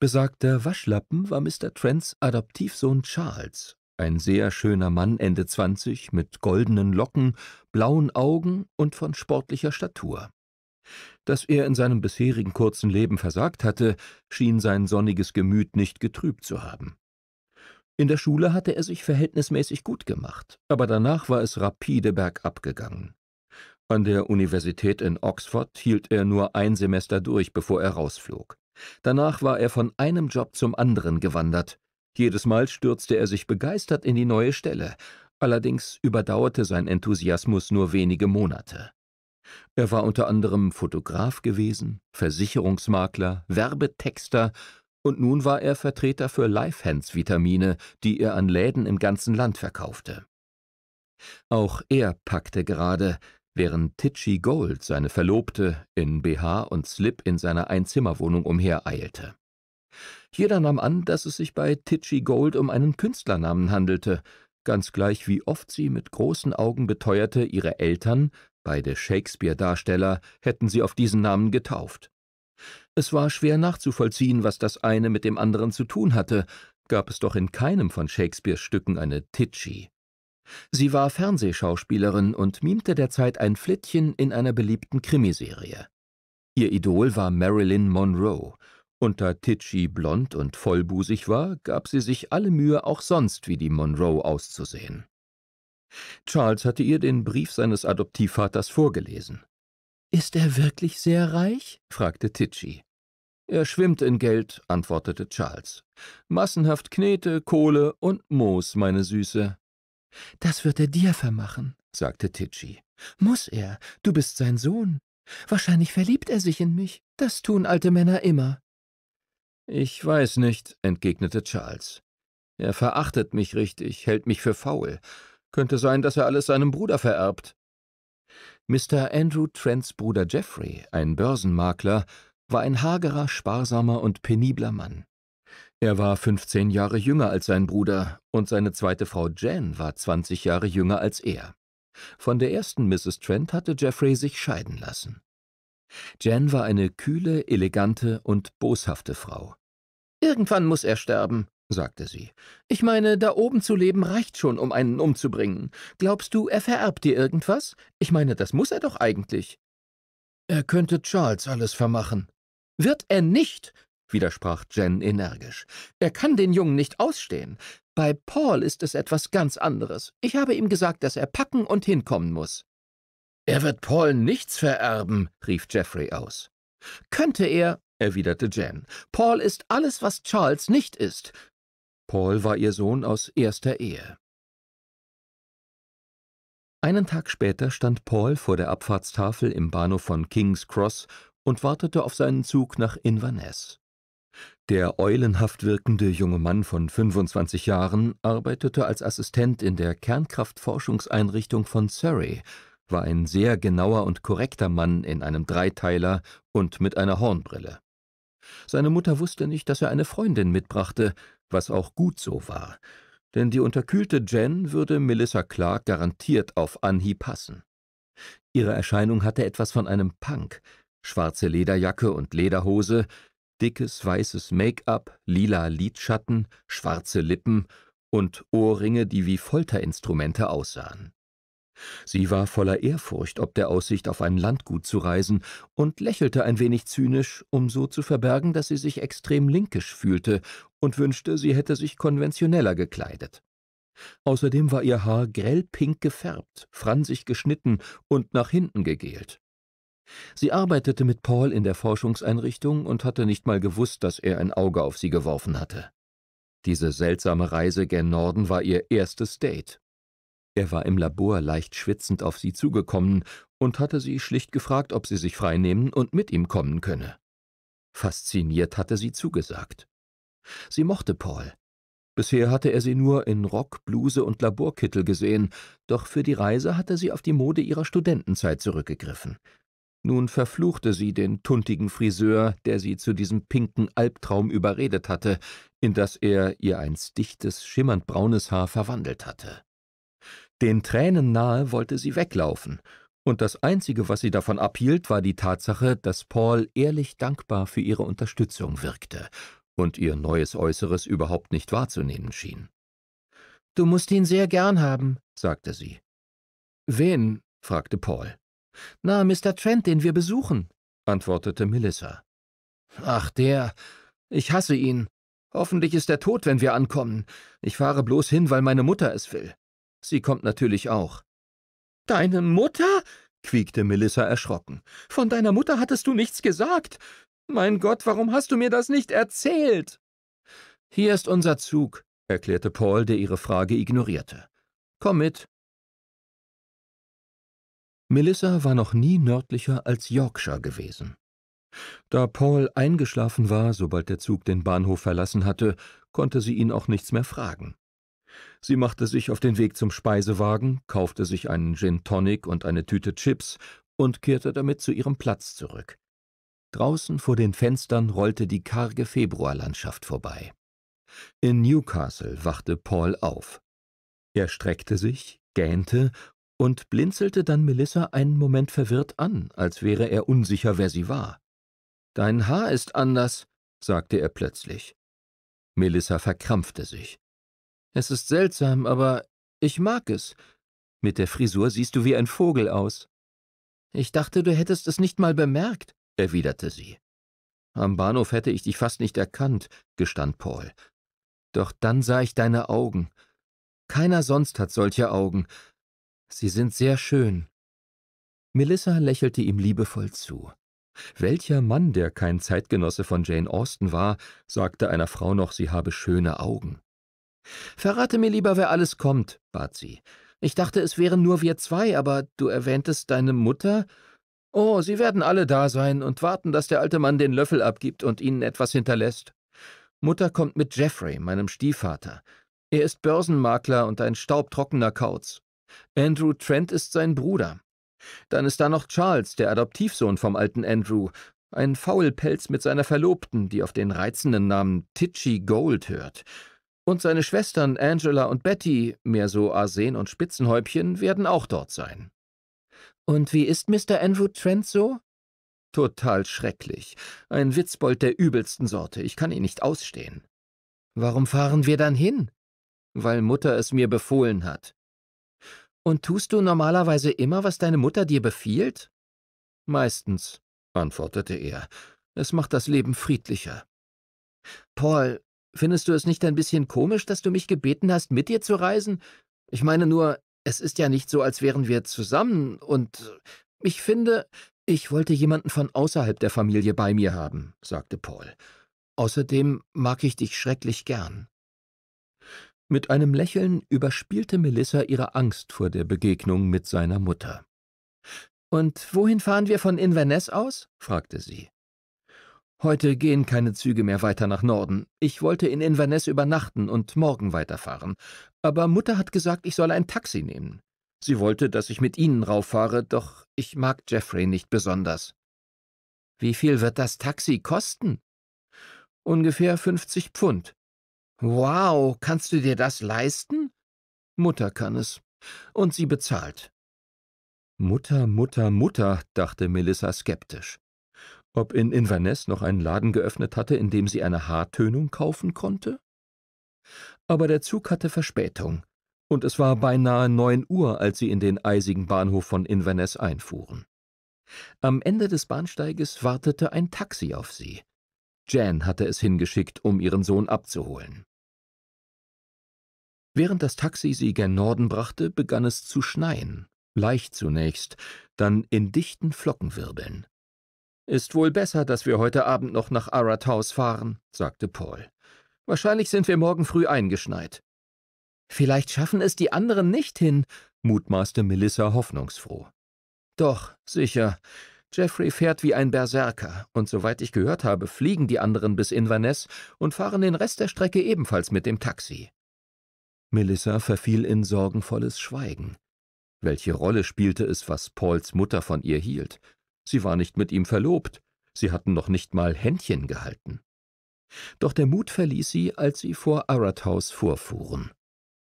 Besagter Waschlappen war Mr. Trents Adoptivsohn Charles, ein sehr schöner Mann Ende 20 mit goldenen Locken, blauen Augen und von sportlicher Statur. Dass er in seinem bisherigen kurzen Leben versagt hatte, schien sein sonniges Gemüt nicht getrübt zu haben. In der Schule hatte er sich verhältnismäßig gut gemacht, aber danach war es rapide bergab gegangen. An der Universität in Oxford hielt er nur ein Semester durch, bevor er rausflog. Danach war er von einem Job zum anderen gewandert. Jedes Mal stürzte er sich begeistert in die neue Stelle, allerdings überdauerte sein Enthusiasmus nur wenige Monate. Er war unter anderem Fotograf gewesen, Versicherungsmakler, Werbetexter und nun war er Vertreter für Lifehands-Vitamine, die er an Läden im ganzen Land verkaufte. Auch er packte gerade, während Titchy Gold, seine Verlobte, in BH und Slip in seiner Einzimmerwohnung umhereilte. Jeder nahm an, dass es sich bei Titchy Gold um einen Künstlernamen handelte, ganz gleich wie oft sie mit großen Augen beteuerte, ihre Eltern, beide Shakespeare-Darsteller, hätten sie auf diesen Namen getauft. Es war schwer nachzuvollziehen, was das eine mit dem anderen zu tun hatte, gab es doch in keinem von Shakespeares Stücken eine Titchy. Sie war Fernsehschauspielerin und mimte derzeit ein Flittchen in einer beliebten Krimiserie. Ihr Idol war Marilyn Monroe. Unter Titchy blond und vollbusig war, gab sie sich alle Mühe, auch sonst wie die Monroe auszusehen. Charles hatte ihr den Brief seines Adoptivvaters vorgelesen. »Ist er wirklich sehr reich?« fragte Titchy. »Er schwimmt in Geld«, antwortete Charles. »Massenhaft Knete, Kohle und Moos, meine Süße. Das wird er dir vermachen, sagte Titschi. Muss er, du bist sein Sohn. Wahrscheinlich verliebt er sich in mich. Das tun alte Männer immer. Ich weiß nicht, entgegnete Charles. Er verachtet mich richtig, hält mich für faul. Könnte sein, dass er alles seinem Bruder vererbt. Mr. Andrew Trents Bruder Jeffrey, ein Börsenmakler, war ein hagerer, sparsamer und penibler Mann. Er war 15 Jahre jünger als sein Bruder und seine zweite Frau Jan war 20 Jahre jünger als er. Von der ersten Mrs. Trent hatte Jeffrey sich scheiden lassen. Jan war eine kühle, elegante und boshafte Frau. Irgendwann muss er sterben, sagte sie. Ich meine, da oben zu leben reicht schon, um einen umzubringen. Glaubst du, er vererbt dir irgendwas? Ich meine, das muss er doch eigentlich. Er könnte Charles alles vermachen. Wird er nicht, widersprach Jen energisch. Er kann den Jungen nicht ausstehen. Bei Paul ist es etwas ganz anderes. Ich habe ihm gesagt, dass er packen und hinkommen muss. Er wird Paul nichts vererben, rief Jeffrey aus. Könnte er, erwiderte Jen. Paul ist alles, was Charles nicht ist. Paul war ihr Sohn aus erster Ehe. Einen Tag später stand Paul vor der Abfahrtstafel im Bahnhof von King's Cross und wartete auf seinen Zug nach Inverness. Der eulenhaft wirkende junge Mann von 25 Jahren arbeitete als Assistent in der Kernkraftforschungseinrichtung von Surrey, war ein sehr genauer und korrekter Mann in einem Dreiteiler und mit einer Hornbrille. Seine Mutter wusste nicht, dass er eine Freundin mitbrachte, was auch gut so war, denn die unterkühlte Jen würde Melissa Clark garantiert auf Anhieb passen. Ihre Erscheinung hatte etwas von einem Punk, schwarze Lederjacke und Lederhose, dickes weißes Make-up, lila Lidschatten, schwarze Lippen und Ohrringe, die wie Folterinstrumente aussahen. Sie war voller Ehrfurcht ob der Aussicht, auf ein Landgut zu reisen, und lächelte ein wenig zynisch, um so zu verbergen, dass sie sich extrem linkisch fühlte und wünschte, sie hätte sich konventioneller gekleidet. Außerdem war ihr Haar grellpink gefärbt, fransig geschnitten und nach hinten gegelt. Sie arbeitete mit Paul in der Forschungseinrichtung und hatte nicht mal gewusst, dass er ein Auge auf sie geworfen hatte. Diese seltsame Reise gen Norden war ihr erstes Date. Er war im Labor leicht schwitzend auf sie zugekommen und hatte sie schlicht gefragt, ob sie sich freinehmen und mit ihm kommen könne. Fasziniert hatte sie zugesagt. Sie mochte Paul. Bisher hatte er sie nur in Rock, Bluse und Laborkittel gesehen, doch für die Reise hatte sie auf die Mode ihrer Studentenzeit zurückgegriffen. Nun verfluchte sie den tuntigen Friseur, der sie zu diesem pinken Albtraum überredet hatte, in das er ihr einst dichtes, schimmernd braunes Haar verwandelt hatte. Den Tränen nahe wollte sie weglaufen, und das Einzige, was sie davon abhielt, war die Tatsache, dass Paul ehrlich dankbar für ihre Unterstützung wirkte und ihr neues Äußeres überhaupt nicht wahrzunehmen schien. Du musst ihn sehr gern haben, sagte sie. Wen? fragte Paul. Na, Mr. Trent, den wir besuchen, antwortete Melissa. Ach, der. Ich hasse ihn. Hoffentlich ist er tot, wenn wir ankommen. Ich fahre bloß hin, weil meine Mutter es will. Sie kommt natürlich auch. Deine Mutter? quiekte Melissa erschrocken. Von deiner Mutter hattest du nichts gesagt. Mein Gott, warum hast du mir das nicht erzählt? Hier ist unser Zug, erklärte Paul, der ihre Frage ignorierte. Komm mit, Melissa war noch nie nördlicher als Yorkshire gewesen. Da Paul eingeschlafen war, sobald der Zug den Bahnhof verlassen hatte, konnte sie ihn auch nichts mehr fragen. Sie machte sich auf den Weg zum Speisewagen, kaufte sich einen Gin Tonic und eine Tüte Chips und kehrte damit zu ihrem Platz zurück. Draußen vor den Fenstern rollte die karge Februarlandschaft vorbei. In Newcastle wachte Paul auf. Er streckte sich, gähnte und blinzelte dann Melissa einen Moment verwirrt an, als wäre er unsicher, wer sie war. Dein Haar ist anders, sagte er plötzlich. Melissa verkrampfte sich. Es ist seltsam, aber ich mag es. Mit der Frisur siehst du wie ein Vogel aus. Ich dachte, du hättest es nicht mal bemerkt, erwiderte sie. Am Bahnhof hätte ich dich fast nicht erkannt, gestand Paul. Doch dann sah ich deine Augen. Keiner sonst hat solche Augen, Sie sind sehr schön. Melissa lächelte ihm liebevoll zu. Welcher Mann, der kein Zeitgenosse von Jane Austen war, sagte einer Frau noch, sie habe schöne Augen. Verrate mir lieber, wer alles kommt, bat sie. Ich dachte, es wären nur wir zwei, aber du erwähntest deine Mutter? Oh, sie werden alle da sein und warten, dass der alte Mann den Löffel abgibt und ihnen etwas hinterlässt. Mutter kommt mit Jeffrey, meinem Stiefvater. Er ist Börsenmakler und ein staubtrockener Kauz. Andrew Trent ist sein Bruder. Dann ist da noch Charles, der Adoptivsohn vom alten Andrew, ein Faulpelz mit seiner Verlobten, die auf den reizenden Namen Titchy Gold hört. Und seine Schwestern Angela und Betty, mehr so Arsen und Spitzenhäubchen, werden auch dort sein. Und wie ist Mr. Andrew Trent so? Total schrecklich. Ein Witzbold der übelsten Sorte. Ich kann ihn nicht ausstehen. Warum fahren wir dann hin? Weil Mutter es mir befohlen hat. Und tust du normalerweise immer, was deine Mutter dir befiehlt? Meistens, antwortete er. Es macht das Leben friedlicher. Paul, findest du es nicht ein bisschen komisch, dass du mich gebeten hast, mit dir zu reisen? Ich meine nur, es ist ja nicht so, als wären wir zusammen, und ich finde, ich wollte jemanden von außerhalb der Familie bei mir haben, sagte Paul. Außerdem mag ich dich schrecklich gern. Mit einem Lächeln überspielte Melissa ihre Angst vor der Begegnung mit seiner Mutter. Und wohin fahren wir von Inverness aus? fragte sie. Heute gehen keine Züge mehr weiter nach Norden. Ich wollte in Inverness übernachten und morgen weiterfahren. Aber Mutter hat gesagt, ich soll ein Taxi nehmen. Sie wollte, dass ich mit Ihnen rauffahre, doch ich mag Jeffrey nicht besonders. Wie viel wird das Taxi kosten? Ungefähr 50 Pfund. Wow, kannst du dir das leisten? Mutter kann es. Und sie bezahlt. Mutter, Mutter, Mutter, dachte Melissa skeptisch. Ob in Inverness noch ein Laden geöffnet hatte, in dem sie eine Haartönung kaufen konnte? Aber der Zug hatte Verspätung, und es war beinahe neun Uhr, als sie in den eisigen Bahnhof von Inverness einfuhren. Am Ende des Bahnsteiges wartete ein Taxi auf sie. Jan hatte es hingeschickt, um ihren Sohn abzuholen. Während das Taxi sie gen Norden brachte, begann es zu schneien, leicht zunächst, dann in dichten Flockenwirbeln. »Ist wohl besser, dass wir heute Abend noch nach Arad House fahren«, sagte Paul. »Wahrscheinlich sind wir morgen früh eingeschneit.« »Vielleicht schaffen es die anderen nicht hin«, mutmaßte Melissa hoffnungsfroh. »Doch, sicher. Jeffrey fährt wie ein Berserker, und soweit ich gehört habe, fliegen die anderen bis Inverness und fahren den Rest der Strecke ebenfalls mit dem Taxi. Melissa verfiel in sorgenvolles Schweigen. Welche Rolle spielte es, was Pauls Mutter von ihr hielt? Sie war nicht mit ihm verlobt, sie hatten noch nicht mal Händchen gehalten. Doch der Mut verließ sie, als sie vor Arathaus vorfuhren.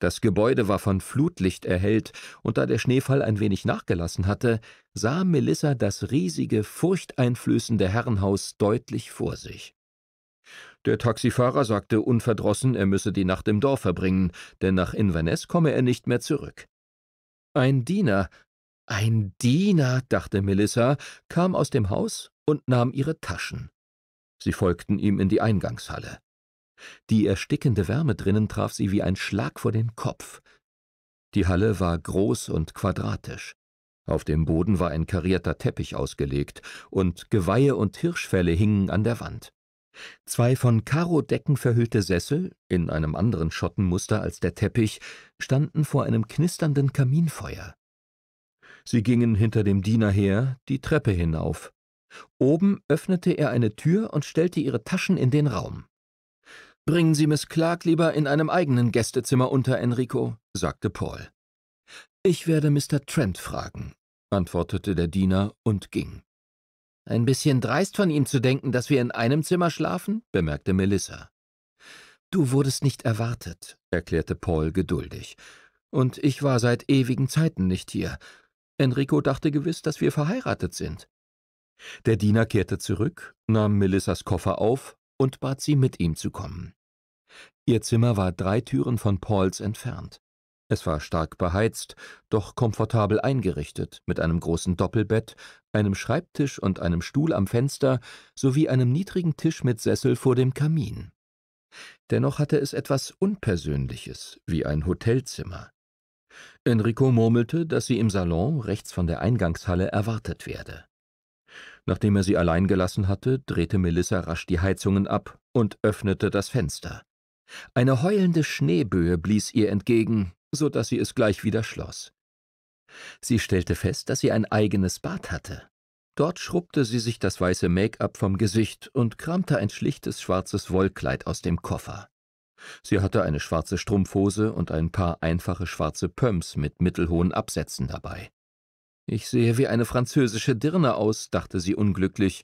Das Gebäude war von Flutlicht erhellt, und da der Schneefall ein wenig nachgelassen hatte, sah Melissa das riesige, furchteinflößende Herrenhaus deutlich vor sich. Der Taxifahrer sagte unverdrossen, er müsse die Nacht im Dorf verbringen, denn nach Inverness komme er nicht mehr zurück. Ein Diener, ein Diener, dachte Melissa, kam aus dem Haus und nahm ihre Taschen. Sie folgten ihm in die Eingangshalle. Die erstickende Wärme drinnen traf sie wie ein Schlag vor den Kopf. Die Halle war groß und quadratisch. Auf dem Boden war ein karierter Teppich ausgelegt, und Geweihe und Hirschfelle hingen an der Wand. Zwei von Karodecken verhüllte Sessel, in einem anderen Schottenmuster als der Teppich, standen vor einem knisternden Kaminfeuer. Sie gingen hinter dem Diener her die Treppe hinauf. Oben öffnete er eine Tür und stellte ihre Taschen in den Raum. Bringen Sie Miss Clark lieber in einem eigenen Gästezimmer unter, Enrico, sagte Paul. Ich werde Mr. Trent fragen, antwortete der Diener und ging. Ein bisschen dreist von ihm zu denken, dass wir in einem Zimmer schlafen, bemerkte Melissa. Du wurdest nicht erwartet, erklärte Paul geduldig. Und ich war seit ewigen Zeiten nicht hier. Enrico dachte gewiss, dass wir verheiratet sind. Der Diener kehrte zurück, nahm Melissas Koffer auf und bat sie, mit ihm zu kommen. Ihr Zimmer war drei Türen von Pauls entfernt. Es war stark beheizt, doch komfortabel eingerichtet, mit einem großen Doppelbett, einem Schreibtisch und einem Stuhl am Fenster sowie einem niedrigen Tisch mit Sessel vor dem Kamin. Dennoch hatte es etwas Unpersönliches, wie ein Hotelzimmer. Enrico murmelte, dass sie im Salon rechts von der Eingangshalle erwartet werde. Nachdem er sie allein gelassen hatte, drehte Melissa rasch die Heizungen ab und öffnete das Fenster. Eine heulende Schneeböe blies ihr entgegen, so dass sie es gleich wieder schloss. Sie stellte fest, dass sie ein eigenes Bad hatte. Dort schrubbte sie sich das weiße Make-up vom Gesicht und kramte ein schlichtes schwarzes Wollkleid aus dem Koffer. Sie hatte eine schwarze Strumpfhose und ein paar einfache schwarze Pumps mit mittelhohen Absätzen dabei. Ich sehe wie eine französische Dirne aus, dachte sie unglücklich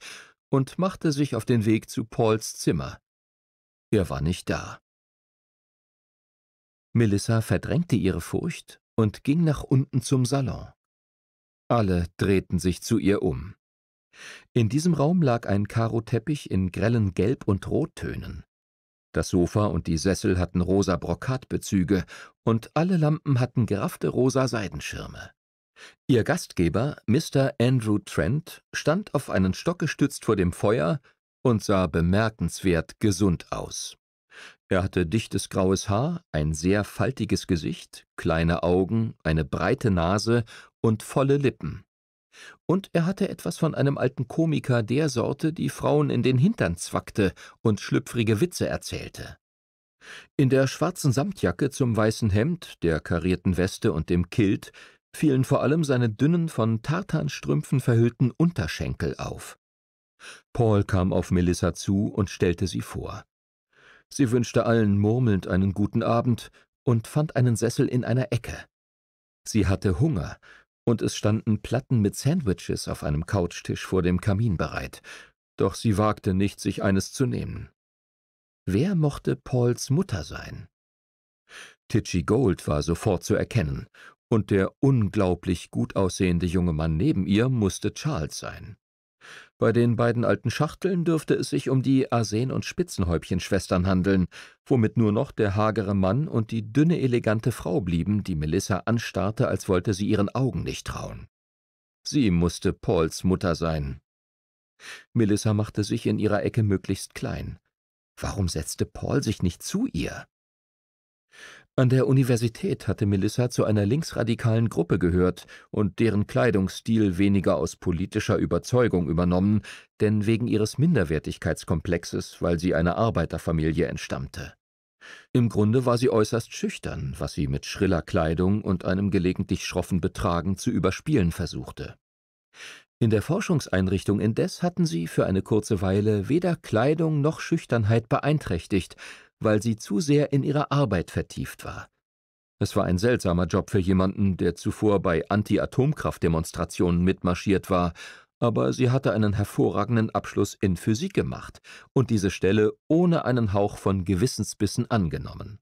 und machte sich auf den Weg zu Pauls Zimmer. Er war nicht da. Melissa verdrängte ihre Furcht und ging nach unten zum Salon. Alle drehten sich zu ihr um. In diesem Raum lag ein Karoteppich in grellen Gelb- und Rottönen. Das Sofa und die Sessel hatten rosa Brokatbezüge und alle Lampen hatten geraffte rosa Seidenschirme. Ihr Gastgeber, Mr. Andrew Trent, stand auf einen Stock gestützt vor dem Feuer und sah bemerkenswert gesund aus. Er hatte dichtes graues Haar, ein sehr faltiges Gesicht, kleine Augen, eine breite Nase und volle Lippen. Und er hatte etwas von einem alten Komiker der Sorte, die Frauen in den Hintern zwackte und schlüpfrige Witze erzählte. In der schwarzen Samtjacke zum weißen Hemd, der karierten Weste und dem Kilt fielen vor allem seine dünnen, von Tartanstrümpfen verhüllten Unterschenkel auf. Paul kam auf Melissa zu und stellte sie vor. Sie wünschte allen murmelnd einen guten Abend und fand einen Sessel in einer Ecke. Sie hatte Hunger, und es standen Platten mit Sandwiches auf einem Couchtisch vor dem Kamin bereit, doch sie wagte nicht, sich eines zu nehmen. Wer mochte Pauls Mutter sein? Titchy Gold war sofort zu erkennen, und der unglaublich gut aussehende junge Mann neben ihr musste Charles sein. Bei den beiden alten Schachteln dürfte es sich um die Arsen- und Spitzenhäubchenschwestern handeln, womit nur noch der hagere Mann und die dünne, elegante Frau blieben, die Melissa anstarrte, als wollte sie ihren Augen nicht trauen. Sie musste Pauls Mutter sein. Melissa machte sich in ihrer Ecke möglichst klein. Warum setzte Paul sich nicht zu ihr? An der Universität hatte Melissa zu einer linksradikalen Gruppe gehört und deren Kleidungsstil weniger aus politischer Überzeugung übernommen, denn wegen ihres Minderwertigkeitskomplexes, weil sie einer Arbeiterfamilie entstammte. Im Grunde war sie äußerst schüchtern, was sie mit schriller Kleidung und einem gelegentlich schroffen Betragen zu überspielen versuchte. In der Forschungseinrichtung indes hatten sie für eine kurze Weile weder Kleidung noch Schüchternheit beeinträchtigt, weil sie zu sehr in ihre Arbeit vertieft war. Es war ein seltsamer Job für jemanden, der zuvor bei Anti-Atomkraft-Demonstrationen mitmarschiert war, aber sie hatte einen hervorragenden Abschluss in Physik gemacht und diese Stelle ohne einen Hauch von Gewissensbissen angenommen.